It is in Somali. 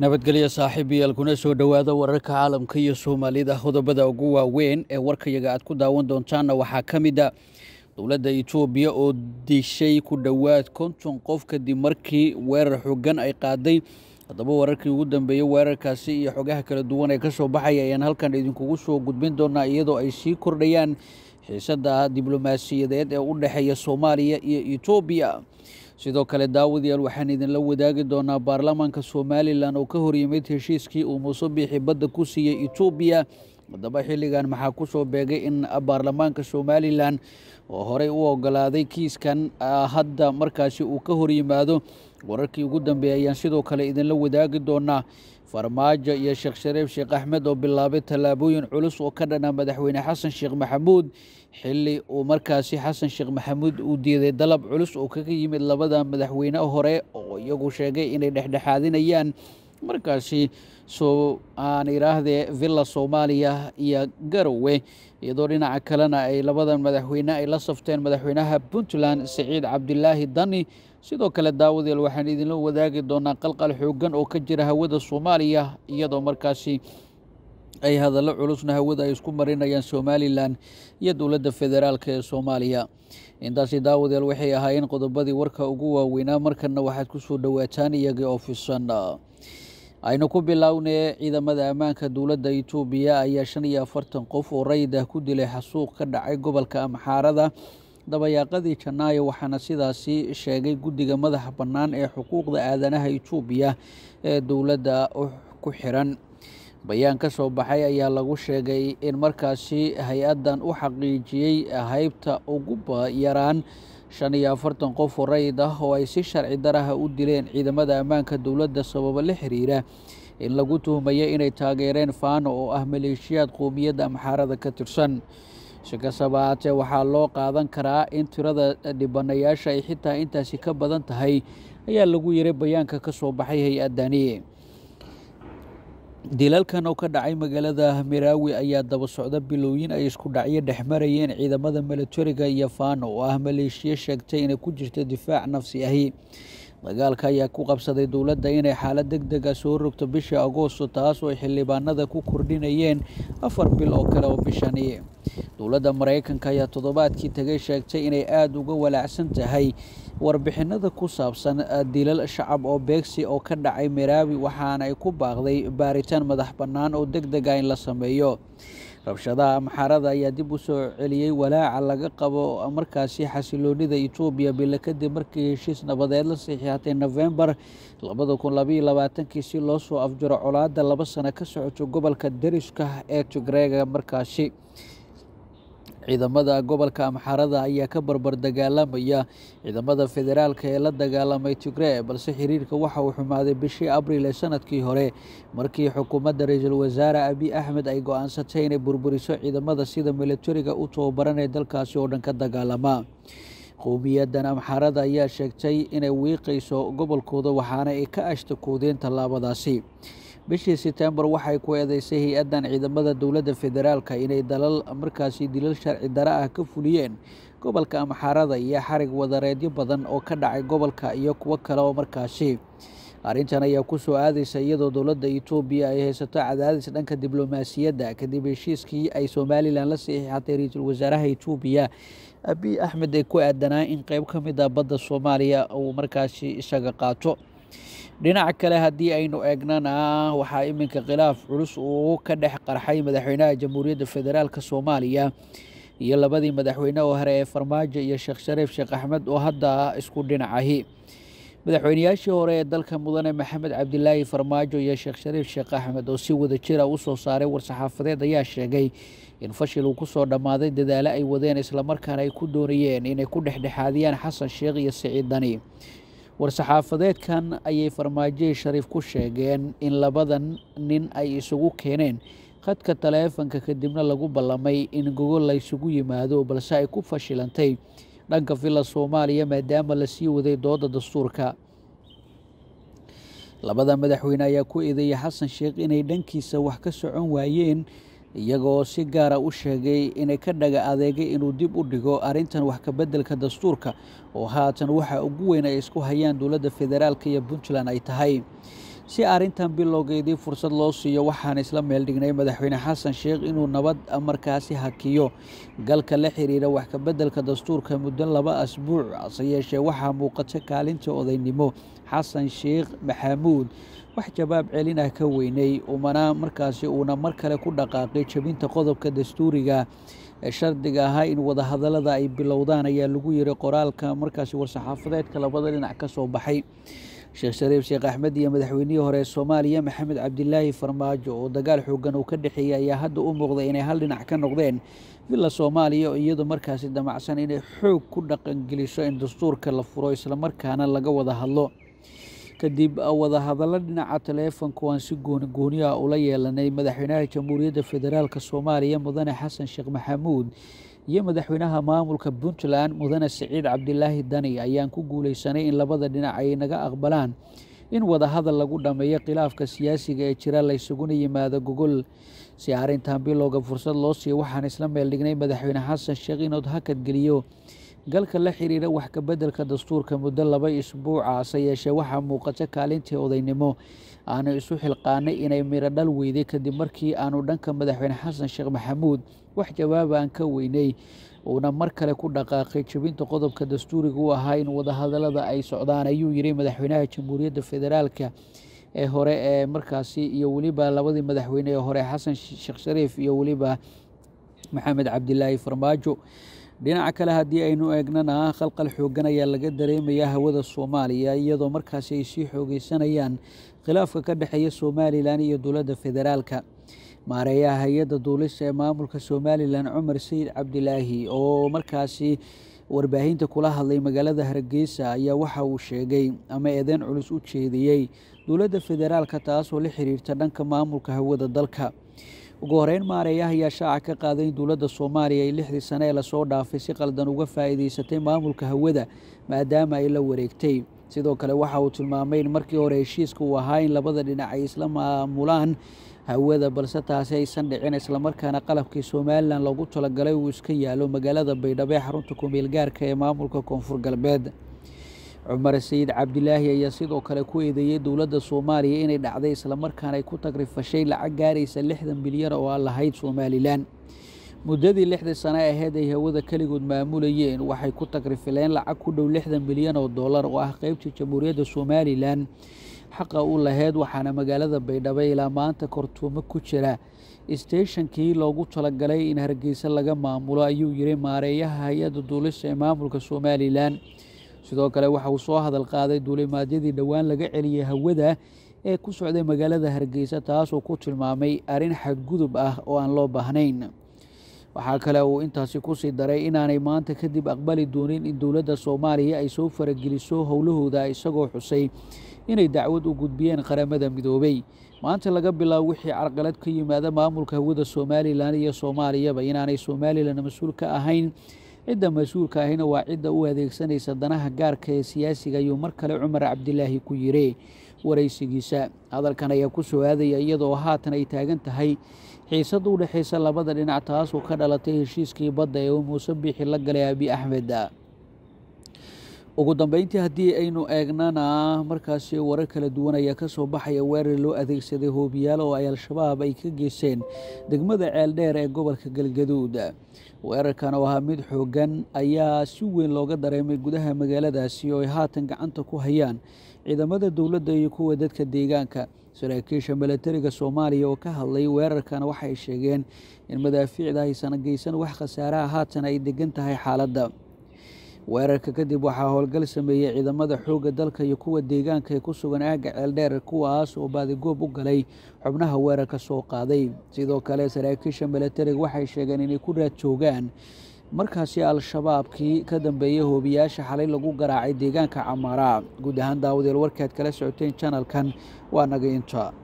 nabadgelyo saaxiib kuna soo dhowaada wararka caalamka iyo soomaalida qodobada ugu waaweyn ee warkayaga aad ku daawan doontaanna waxaa ka mid a ah dowladda etoobiya oo dishay ku dhowaad konton qof kadib markii weerar xoggan ay qaaday haddaba wararkii ugu dambeeyey weerarkaasi iyo xogaha kala duwan ee ka soo baxaya ayaan halkan idinkugu soo gudbin doonaa iyadoo ay sii kordhayaan xiisadda diblomaasiyadeed ee u dhexeeya soomaaliya iyo itoobiya sidoo kale daawadayaal waxaan idinla wadaagi doonaa baarlamaanka somalilan oo ka horyimid heshiiskii uu muuse biixi badda ku siiyey etoobiya haddaba xilligan maxaa kusoo beegay in baarlamaanka somalilan oo horey u ogolaaday kiiskan ah, hadda markaasi uu ka horyimaado wararkii ugu dambeeyey ayaan sidoo kale idinla wadaagi doonaa farmaajo iyo sheekh shariif sheekh axmed oo bilaabay tallaabooyin culus oo ka dhanaa madaxweyne xasan sheekh maxamuud xili uu markaasi xasan sheekh maxamuud uu diiday dalab culus oo kaga yimid labada madaxweyne hore oo iyagu sheegay inay dhexdhexaadinayaan markaasi soo aan idhaahdee villa soomaaliya iyo garowe iyadoo dhinaca kalena ay labadan madaxweyne ay la safteen madaxweynaha puntland siciid cabdilaahi dani sidoo kale daawadeel waxaan idinla wadaagi doonaa qalqal xooggan oo ka jira hawada soomaaliya iyadoo markaasi ay hadallo culusna hawada ay isku marinayaan somalilan iyo dowladda federaalk ee soomaaliya intaasi daawadeel waxay ahaayeen qodobadii warka ugu waaweynaa markana waxaad ku soo dhowaataan iyagii oo aynu ku bilownee ciidamada ammaanka dowladda etoobiya ayaa shan iyo afartan qof oo rayid ah ku dilay xasuuq ka dhacay gobolka amxaarada dabayaaqadii janaayo waxaana sidaasi sheegay guddiga madaxa bannaan ee xuquuqda aadanaha etoobiya ee dowladda ku xiran bayaan ka soo baxay ayaa lagu sheegay in markaasi hay-addan u xaqiijiyey haybta ugu yaraan shan iyo afartan qof oo rayid ah oo ay si sharci daraha u dileen ciidamada ammaanka dowladda sababo la xiriira in lagu tuhmayo inay taageereen faano oo ah maleeshiyaad qowmiyadda amxaarada ka tirsan si kastaba haatee waxaa loo qaadan karaa in tirada dhibanayaasha ay xitaa intaasi ka badan tahay ayaa lagu yiray bayaanka ka soo baxay hay-addani dilalkan oo ka dhacay magaalada miraawi ayaa daba socda bilowyin ay isku dhacyo dhex marayeen ciidamada milatariga iyo faan oo ah maleeshiya sheegtay inay ku jirta difaac nafsi ahi dagaalka ayaa ku qabsaday dowladda inay xaalad deg dega ah soo rogto bisha agoosto taas oo xildhibaanada ku kordhinayeen afar bil oo kale oo bishani dowladda maraykanka ayaa toddobaadkii tagay sheegtay inay aada uga walaacsan tahay warbixinada ku saabsan ah, dilal shacab oo beegsi oo ka dhacay maraawi waxaana ay ku baaqday baaritaan madax bannaan oo deg dega ah in la sameeyo rabshadaha maxarada ayaa dib u soo celiyey walaaca laga qabo markaasi xasiloonida etoobiya bilo kadib markii heshiis nabadeed la saxiixatay nofembar kii si loo soo afjaro colaadda laba sano ka socoto gobolka dariska ee tigreega markaasi ciidamada gobolka amxarada ayaa ka barbar dagaalamaya ciidamada federaalka ee la dagaalamay tigree balse xiriirka waxa uu xumaaday bishii abriil ee sanadkii hore markii xukuumadda ra-iisul wasaare abi axmed ay go-aansatay inay burburiso ciidamada sida milatariga u tababaranee dalkaasi oo dhan ka dagaalama qowmiyadan amxarada ayaa sheegtay inay wiiqayso gobolkooda waxaana ay ka ashta ashtakoodeen tallaabadaasi bishii setembar waxay ku eedeysay hay-addan ciidamada dowladda federaalka inay dalal markaasi dilal sharci dara ah ka fuliyeen gobolka amxaarada iyo xarig wadareedyo badan oo ka dhacay gobolka iyo kuwo kale oo markaasi arrintan ayaa ku soo aadeysa iyadoo dowladda etoobiya ay haysato cadaadis dhanka diblomaasiyadda kadib heshiiskii ay somalilan la saxiixatay ra-iisul wasaaraha etoobiya abiy axmed ee ku aadanaa in qeyb ka mid a ah badda soomaaliya uu markaasi isaga qaato dhinaca kale haddii aynu eegnana waxaa iminka khilaaf culus uu ka dhex qarxay madaxweynaha jamhuuriyadda federaalk soomaaliya iyo labadii madaxweyne oo hore ee farmaajo iyo sheekh shariif sheekh axmed oo hadda isku dhinacahi madaxweyneyaashii hore ee dalka mudane maxamed cabdilaahi farmaajo iyo sheekh shariif sheekh axmed oo si wada jira ah u saaray war-saxaafadeed ayaa sheegay in fashil uu kusoo dhammaaday dadaalo ay wadeen islamarkaana ay ku doonayeen inay ku dhexdhexaadiyaan xasan sheekh iyo siciid dani war-saxaafadeedkan ayay farmaajoy shariif ku sheegeen in labadan nin ay isugu keeneen khadka taleefanka kadibna lagu ballamay in gogol laysugu yimaado balse ay ku fashilantay dhanka villa soomaaliya maadaama lasii waday dooda dastuurka labada madaxweyne ayaa ku eedeeyay xasan sheekh inay dhankiisa wax ka socon waayeen iyagoo si gaara u sheegay inay ka dhaga adeegay inuu dib u dhigo arrintan wax kabeddelka dastuurka oo haatan waxa ugu weyn ay isku hayaan dowladda federaalka iyo puntland ay tahay si arrintan bilowgeedii fursad loo siiyo waxaan isla meeldhignay madaxweyne xasan sheekh inuu nabad markaasi hakiyo galka la xiriira wax kabeddelka dastuurka muddo laba asbuuc se yeeshee waxaa muuqata kaalinta odaynimo xasan sheekh maxamuud wax jawaab celinah ka weynay umana markaasi uuna mar kale ku dhaqaaqay jabinta qodobka dastuuriga shardiga ahaa in wadahadalada ay bilowdaan ayaa lagu yiri qoraalka markaasi war-saxaafadeedka labada dhinac ka soo baxay sheekh shariif sheekh axmed iyo madaxweynihii hore ee soomaaliya maxamed cabdilaahi farmaajo oo dagaal xooggan uu ka dhexeeyey ayaa hadda u muuqday inay hal dhinac ka noqdeen villa soomaaliya oo iyadu markaasi damacsan inay xoog ku dhaqangeliso in dastuurka la furo islamarkaana laga wada hadlo kadib wadahadallo dhinaca taleefonka waan si gooni ah ula yeelanay madaxweynaha jamhuuriyadda federaalka soomaaliya mudane xasan sheekh maxamuud iyo madaxweynaha maamulka puntland mudane siciid cabdilaahi dani ayaan ku guuleysanay in labada dhinac ay naga aqbalaan in wadahadal lagu dhameeyo khilaafka siyaasiga ee jira laysuguna yimaado gogol si arrintan bilowga fursad loo siiyo waxaan isla meeldhignay madaxweyne xasan sheekh inood hakad geliyo galka la xiriira wax ka beddelka dastuurka muddo laba isbuuc ase yeeshee waxaa muuqata kaalintii odaynimo aanu isu xilqaanay inay miradhal weyday kadib markii aanu dhanka madaxweyne xasan sheekh maxamuud wax jawaaba aan ka weynay uuna mar kale ku dhaqaaqay jabinta qodobka dastuuriga u ahaa in wadahadalada ay socdaan ayuu yidhi madaxweynaha jamhuuriyadda federaalka ee hore ee markaasi iyo weliba labadii madaxweyne ee hore xasan sheekh shariif iyo weliba maxamed cabdilaahi farmaajo dhinaca kale haddii aynu eegnana khalqal xoogan ayaa laga dareemayaa hawada soomaaliya iyadoo markaasi ay sii xoogeysanayaan khilaafka ka dhexeeya somalilan iyo dowladda federaalka maareeyaha hay-adda duulista ee maamulka somalilan cumar sayid cabdilaahi oo markaasi warbaahinta kula hadlay magaalada hargeysa ayaa waxa uu sheegay ama eedeen culus u jeediyey dowladda federaalka taasoo la xiriirta dhanka maamulka hawada dalka ugu horeyn maare ayaa shaaca ka qaaday in dowladda soomaaliya ay lixdii sane ee lasoo dhaafay si qaldan uga faa'iidaysatay maamulka hawada maadaama ay la wareegtay sidoo kale waxa uu tilmaamay in markii hore heshiiska uu ahaa in labada dhinac ay isla maamulaan hawada balse taasi aysan dhicin islamarkaana qalabkii somalilan loogu talagalay uu iska yaalo magaalada baydhabo ee xarunta ku meelgaarka ah ee maamulka koonfur galbeed cumar sayid cabdilaahi ayaa sidoo kale ku eedeeyey dowladda soomaaliya inay dhacday islamarkaana ay ku takrifashay lacag gaaraysa lixdan bilyan oo aan lahayd somalilan muddadii lixdii sane aheyd ay hawada keligood maamulayeen waxay ku takrifileen lacag ku dhow lixdan bilyan oo dollar oo ah qeybta jamhuuriyadda somalilan xaqa u laheyd waxaana magaalada baydhabo ilaa maanta kortuumo ku jira isteeshankii loogu talagalay in hargeysa laga maamulo ayuu yidhi maareeyaha hay-adda duulista ee maamulka somalilan sidoo kale waxa uu soo hadal qaaday duulimaadyadii dhowaan laga celiyey hawada ee ku socday magaalada hargeysa taasoo ku tilmaamay arrin xadgudub ah oo aan loo baahnayn waxaa kale uu intaasi kusii daray inaanay maanta kadib aqbali doonin in dowladda soomaaliya ay soo farageliso howlahooda isagoo xusay inay dacwad u gudbiyeen qaramada midoobey maanta laga bilaabo wixii carqalad ka yimaada maamulka hawada somalilan iyo soomaaliyaba inaanay somalilan mas-uul ka ahayn cidda mas-uulka ahina waa cidda u adeegsanaysa danaha gaarka ee siyaasiga ayuu mar kale cumar cabdilaahi ku yiri waraysigiisa hadalkan ayaa ku soo aadaya iyadoo haatan ay taagan tahay xiisad u dhexaysa labada dhinac taasoo ka dhalatay heshiiskii badda ee uu muuse biixi la galay abi axmed ugu dambeyntii haddii aynu eegnana markaasi warar kala duwan ayaa kasoo baxaya weerar loo adeegsaday hoobiyaal oo ay al-shabaab ay ka geysteen degmada ceeldheer ee gobolka galgaduud weerarkan oo ahaa mid xoogan ayaa si weyn looga dareemay gudaha magaaladaasi oo ay haatan gacanta ku hayaan ciidamada dowladda iyo kuwa dadka deegaanka saraakiisha milatariga soomaaliya oo ka hadlay weerarkan waxay sheegeen in madaafiicda aysan geysan wax khasaaraha haatan ay degan tahay xaaladda weerarka kadib waxaa howlgal sameeyey ciidamada xoogga dalka iyo kuwa deegaanka ee ku sugan aagga ceeldheer kuwaas oo baadigoob u galay xubnaha weerarka soo qaaday sidoo kale saraakiisha milatariga waxay sheegeen inay ku raad joogaan markaasi al-shabaabkii ka dambeeyey hoobiyaasha xalay lagu garaacay deegaanka camaara guud ahaan daawadael warkaad kala socoteen janalkan waa naga inta